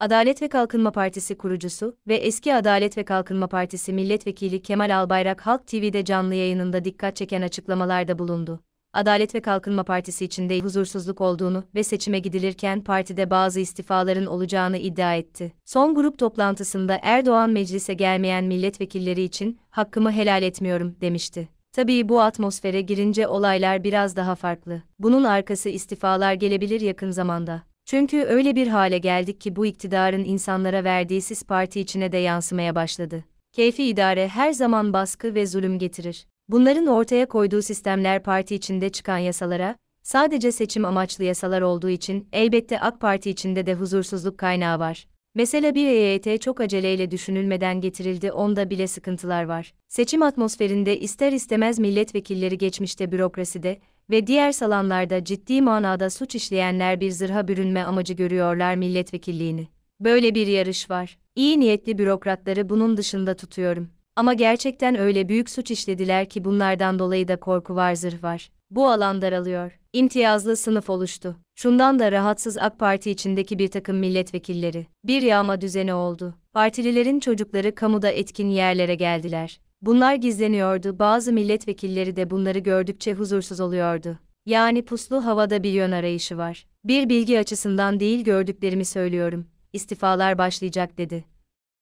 Adalet ve Kalkınma Partisi kurucusu ve eski Adalet ve Kalkınma Partisi milletvekili Kemal Albayrak Halk TV'de canlı yayınında dikkat çeken açıklamalarda bulundu. Adalet ve Kalkınma Partisi içinde huzursuzluk olduğunu ve seçime gidilirken partide bazı istifaların olacağını iddia etti. Son grup toplantısında Erdoğan meclise gelmeyen milletvekilleri için hakkımı helal etmiyorum demişti. Tabii bu atmosfere girince olaylar biraz daha farklı. Bunun arkası istifalar gelebilir yakın zamanda. Çünkü öyle bir hale geldik ki bu iktidarın insanlara verdiği siz parti içine de yansımaya başladı. Keyfi idare her zaman baskı ve zulüm getirir. Bunların ortaya koyduğu sistemler parti içinde çıkan yasalara, sadece seçim amaçlı yasalar olduğu için elbette AK Parti içinde de huzursuzluk kaynağı var. Mesela bir EYT çok aceleyle düşünülmeden getirildi onda bile sıkıntılar var. Seçim atmosferinde ister istemez milletvekilleri geçmişte bürokraside, ve diğer salanlarda ciddi manada suç işleyenler bir zırha bürünme amacı görüyorlar milletvekilliğini. Böyle bir yarış var. İyi niyetli bürokratları bunun dışında tutuyorum. Ama gerçekten öyle büyük suç işlediler ki bunlardan dolayı da korku var zırh var. Bu alan daralıyor. İmtiyazlı sınıf oluştu. Şundan da rahatsız AK Parti içindeki bir takım milletvekilleri. Bir yağma düzeni oldu. Partililerin çocukları kamuda etkin yerlere geldiler. Bunlar gizleniyordu, bazı milletvekilleri de bunları gördükçe huzursuz oluyordu. Yani puslu havada bir yön arayışı var. Bir bilgi açısından değil gördüklerimi söylüyorum. İstifalar başlayacak dedi.